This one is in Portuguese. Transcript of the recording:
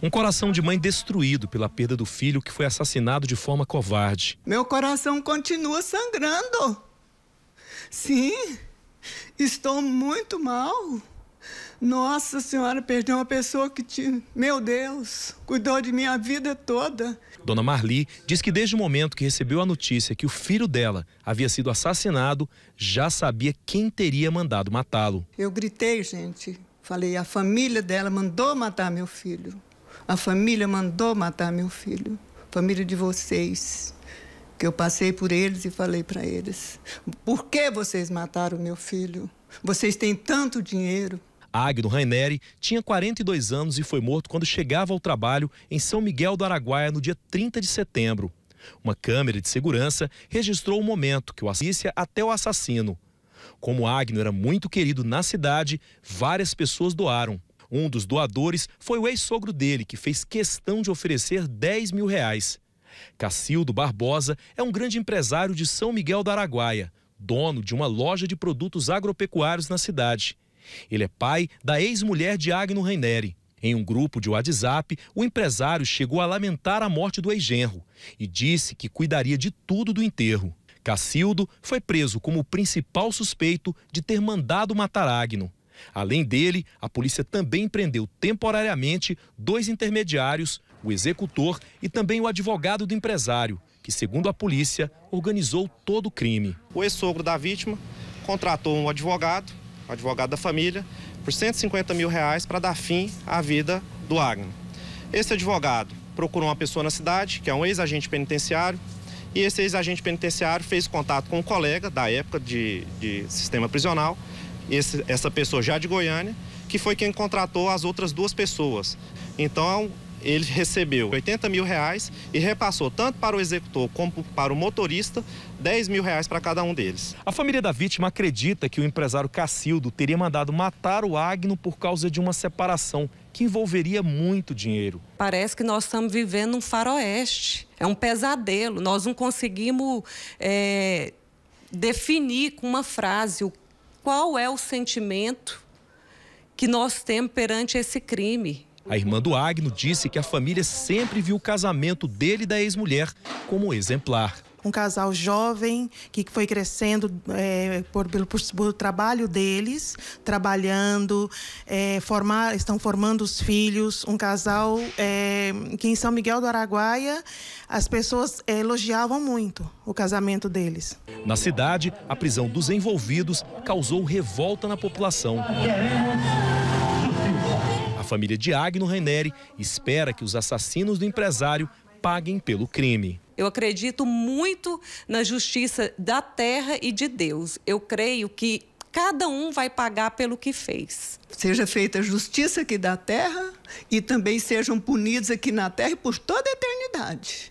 Um coração de mãe destruído pela perda do filho que foi assassinado de forma covarde. Meu coração continua sangrando. Sim, estou muito mal. Nossa Senhora, perdeu uma pessoa que, te, meu Deus, cuidou de minha vida toda. Dona Marli diz que desde o momento que recebeu a notícia que o filho dela havia sido assassinado, já sabia quem teria mandado matá-lo. Eu gritei, gente. Falei, a família dela mandou matar meu filho. A família mandou matar meu filho, família de vocês. Que eu passei por eles e falei para eles: por que vocês mataram meu filho? Vocês têm tanto dinheiro. Agno Raineri tinha 42 anos e foi morto quando chegava ao trabalho em São Miguel do Araguaia no dia 30 de setembro. Uma câmera de segurança registrou o momento que o assistia até o assassino. Como Agno era muito querido na cidade, várias pessoas doaram. Um dos doadores foi o ex-sogro dele, que fez questão de oferecer 10 mil reais. Cacildo Barbosa é um grande empresário de São Miguel da Araguaia, dono de uma loja de produtos agropecuários na cidade. Ele é pai da ex-mulher de Agno Reineri. Em um grupo de WhatsApp, o empresário chegou a lamentar a morte do ex-genro e disse que cuidaria de tudo do enterro. Cacildo foi preso como o principal suspeito de ter mandado matar Agno. Além dele, a polícia também prendeu temporariamente dois intermediários, o executor e também o advogado do empresário, que, segundo a polícia, organizou todo o crime. O ex-sogro da vítima contratou um advogado, um advogado da família, por 150 mil reais para dar fim à vida do Agno. Esse advogado procurou uma pessoa na cidade, que é um ex-agente penitenciário, e esse ex-agente penitenciário fez contato com um colega da época de, de sistema prisional esse, essa pessoa já de Goiânia, que foi quem contratou as outras duas pessoas. Então, ele recebeu 80 mil reais e repassou tanto para o executor como para o motorista 10 mil reais para cada um deles. A família da vítima acredita que o empresário Cacildo teria mandado matar o Agno por causa de uma separação que envolveria muito dinheiro. Parece que nós estamos vivendo um faroeste, é um pesadelo. Nós não conseguimos é, definir com uma frase o qual é o sentimento que nós temos perante esse crime. A irmã do Agno disse que a família sempre viu o casamento dele e da ex-mulher como exemplar um casal jovem que foi crescendo é, por, pelo, por, trabalho deles, trabalhando, é, formar, estão formando os filhos. Um casal é, que em São Miguel do Araguaia as pessoas elogiavam muito o casamento deles. Na cidade, a prisão dos envolvidos causou revolta na população. A família de Agno Reneri espera que os assassinos do empresário paguem pelo crime. Eu acredito muito na justiça da terra e de Deus. Eu creio que cada um vai pagar pelo que fez. Seja feita a justiça aqui da terra e também sejam punidos aqui na terra por toda a eternidade.